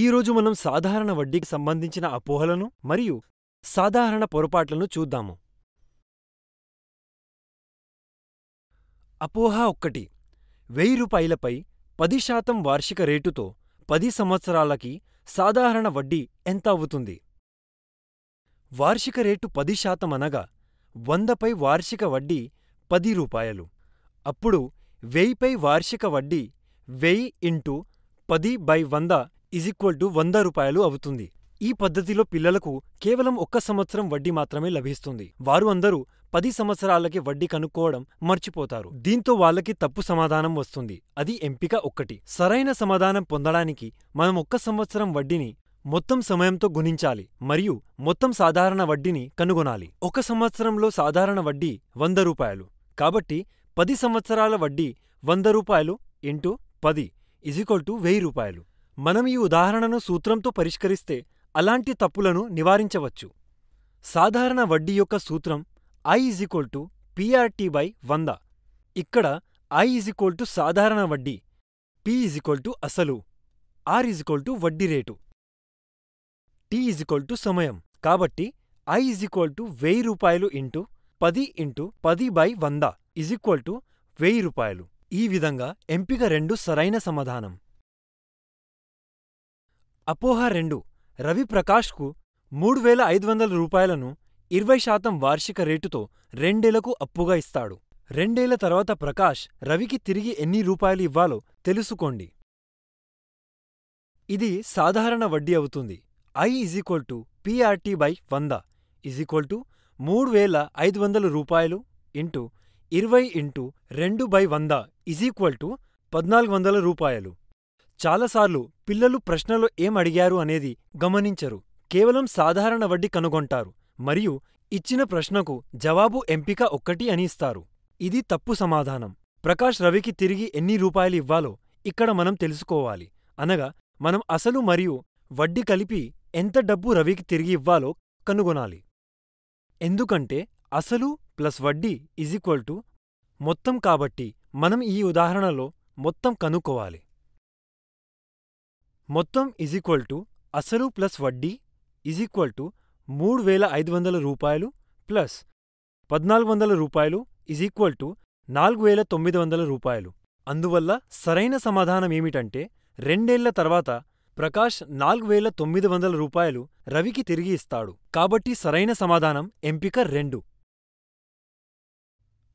ఈ రోజు మనం సాధారణ వడ్డీకి సంబంధించిన అపోహలను మరియు సాధారణ పొరపాట్లను చూద్దాము అపోహ ఒక్కటి వెయ్యి రూపాయలపై పది శాతం వార్షిక రేటుతో పది సంవత్సరాలకి సాధారణ వడ్డీ ఎంత అవుతుంది వార్షిక రేటు పది శాతం అనగా వందపై వార్షిక వడ్డీ పది రూపాయలు అప్పుడు వెయ్యిపై వార్షిక వడ్డీ వెయ్యి ఇంటూ పది బై వంద ఈక్వల్ టు వంద రూపాయలు అవుతుంది ఈ పద్ధతిలో పిల్లలకు కేవలం ఒక్క సంవత్సరం వడ్డీ మాత్రమే లభిస్తుంది వారు అందరూ పది సంవత్సరాలకి వడ్డీ కనుక్కోవడం మర్చిపోతారు దీంతో వాళ్ళకి తప్పు సమాధానం వస్తుంది అది ఎంపిక ఒక్కటి సరైన సమాధానం పొందడానికి మనం ఒక్క సంవత్సరం వడ్డీని మొత్తం సమయంతో గుణించాలి మరియు మొత్తం సాధారణ వడ్డీని కనుగొనాలి ఒక సంవత్సరంలో సాధారణ వడ్డీ వంద రూపాయలు కాబట్టి పది సంవత్సరాల వడ్డీ వంద రూపాయలు ఇంటూ పది ఇజిక్వల్ టు వెయ్యి రూపాయలు మనం ఈ ఉదాహరణను సూత్రంతో పరిష్కరిస్తే అలాంటి తప్పులను నివారించవచ్చు సాధారణ వడ్డీ యొక్క సూత్రం టు పిఆర్టీ బై వంద ఇక్కడ టు సాధారణ వడ్డీ టు అసలు టు వడ్డీ రేటు టు సమయం కాబట్టి టు వెయ్యి రూపాయలు ఇంటూ పది ఇంటూ పది బై వంద టు వెయ్యి రూపాయలు ఈ విధంగా ఎంపిక రెండు సరైన సమాధానం అపోహ రెండు రవి ప్రకాష్కు మూడు వేల ఐదు వందల రూపాయలను ఇరవై శాతం వార్షిక రేటుతో రెండేళ్లకు అప్పుగా ఇస్తాడు. రెండేళ్ల తర్వాత ప్రకాష్ రవికి తిరిగి ఎన్ని రూపాయలు ఇవ్వాలో తెలుసుకోండి. ఇది సాధారణ వడ్డీ అవుతుంది. ఐ పీఆర్టీ బై వంద మూడు వేల ఐదు వందల రూపాయలు ఇంటు ఇరవై ఇంటు రెండు బై వంద పద్నాలుగు వందల రూపాయలు చాలాసార్లు పిల్లలు ప్రశ్నలో ఏం అడిగారు అనేది గమనించరు కేవలం సాధారణ వడ్డీ కనుగొంటారు మరియు ఇచ్చిన ప్రశ్నకు జవాబు ఎంపిక ఒక్కటి అని ఇస్తారు ఇది తప్పు సమాధానం ప్రకాష్ రవికి తిరిగి ఎన్ని రూపాయలు ఇవ్వాలో ఇక్కడ మనం తెలుసుకోవాలి అనగా మనం అసలు మరియు వడ్డీ కలిపి ఎంత డబ్బు రవికి తిరిగి ఇవ్వాలో కనుగొనాలి ఎందుకంటే అసలు ప్లస్ వడ్డీ ఈజ్ టు మొత్తం కాబట్టి మనం ఈ ఉదాహరణలో మొత్తం కనుక్కోవాలి మొత్తం అసలు ప్లస్ వడ్డీ టు మూడు వేల ఐదు వందల రూపాయలు ప్లస్ పద్నాలుగు వందల రూపాయలు నాలుగు వేల తొమ్మిది వందల రూపాయలు అందువల్ల సరైన సమాధానమేమిటంటే రెండేళ్ల తర్వాత ప్రకాష్ నాలుగు వేల తొమ్మిది వందల రూపాయలు రవికి తిరిగి ఇస్తాడు కాబట్టి సరైన సమాధానం ఎంపిక రెండు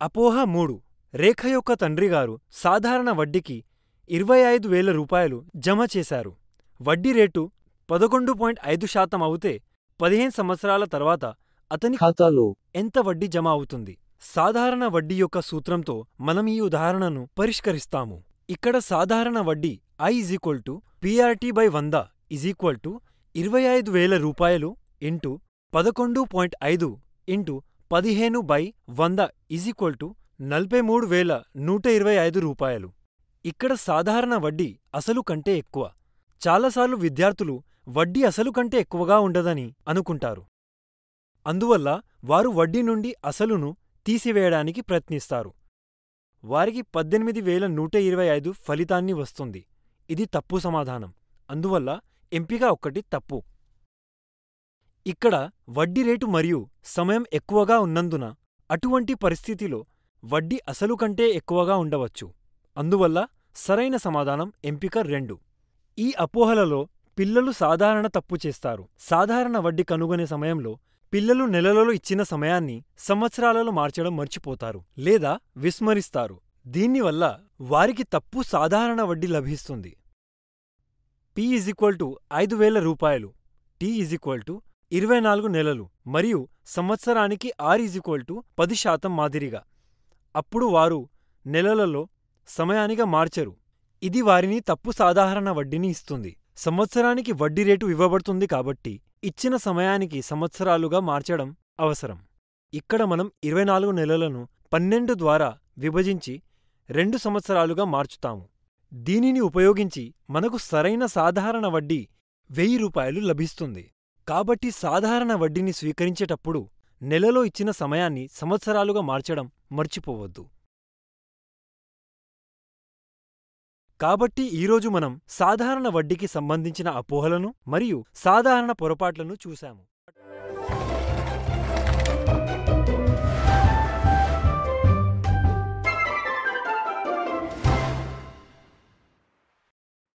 అపోహ మూడు రేఖ యొక్క తండ్రిగారు సాధారణ వడ్డీకి ఇరవై ఐదు వేల రూపాయలు జమ చేశారు వడ్డీ రేటు పదకొండు పాయింట్ ఐదు శాతం అవుతే పదిహేను సంవత్సరాల తర్వాత అతని ఖాతాలో ఎంత వడ్డీ జమ అవుతుంది సాధారణ వడ్డీ యొక్క సూత్రంతో మనం ఈ ఉదాహరణను పరిష్కరిస్తాము ఇక్కడ సాధారణ వడ్డీ I is equal to PRT by వంద ఇజీక్వల్ టు ఇరవై ఐదు వేల రూపాయలు ఇంటూ పదకొండు పాయింట్ ఐదు ఇంటూ పదిహేను బై వంద ఈజ్ టు నలభై మూడు వేల నూట ఇరవై ఐదు రూపాయలు ఇక్కడ సాధారణ వడ్డీ అసలు కంటే ఎక్కువ. చాలాసార్లు విద్యార్థులు వడ్డీ అసలు కంటే ఎక్కువగా ఉండదని అనుకుంటారు, అందువల్ల వారు వడ్డీ నుండి అసలును తీసివేయడానికి ప్రయత్నిస్తారు. వారికి పద్దెనిమిది వేల నూట ఇరవై ఐదు ఫలితాన్ని వస్తుంది, ఇది తప్పు సమాధానం, అందువల్ల ఎంపిక ఒక్కటి తప్పు. ఇక్కడ వడ్డీ రేటు మరియు సమయం ఎక్కువగా ఉన్నందున అటువంటి పరిస్థితిలో వడ్డీ అసలు కంటే ఎక్కువగా ఉండవచ్చు. అందువల్ల సరైన సమాధానం ఎంపిక రెండు ఈ అపోహలలో పిల్లలు సాధారణ తప్పు చేస్తారు సాధారణ వడ్డీ కనుగొనే సమయంలో పిల్లలు నెలలలో ఇచ్చిన సమయాన్ని సంవత్సరాలలో మార్చడం మర్చిపోతారు లేదా విస్మరిస్తారు దీన్నివల్ల వారికి తప్పు సాధారణ వడ్డీ లభిస్తుంది పి ఈజ్ఈక్వల్ టు ఐదు వేల రూపాయలు టీ ఈజ్ఈక్వల్ టు ఇరవై నాలుగు నెలలు మరియు సంవత్సరానికి ఆర్ ఈజ్ఈక్వల్ టు పది శాతం మాదిరిగా అప్పుడు వారు నెలలలో సమయానిగా మార్చరు ఇది వారిని తప్పు సాధారణ వడ్డీని ఇస్తుంది సంవత్సరానికి వడ్డీ రేటు ఇవ్వబడుతుంది కాబట్టి ఇచ్చిన సమయానికి సంవత్సరాలుగా మార్చడం అవసరం ఇక్కడ మనం ఇరవై నాలుగు నెలలను పన్నెండు ద్వారా విభజించి రెండు సంవత్సరాలుగా మార్చుతాము దీనిని ఉపయోగించి మనకు సరైన సాధారణ వడ్డీ వెయ్యి రూపాయలు లభిస్తుంది కాబట్టి సాధారణ వడ్డీని స్వీకరించేటప్పుడు నెలలో ఇచ్చిన సమయాన్ని సంవత్సరాలుగా మార్చడం మర్చిపోవద్దు కాబట్టి ఈరోజు మనం సాధారణ వడ్డీకి సంబంధించిన అపోహలను మరియు సాధారణ పొరపాట్లను చూశాము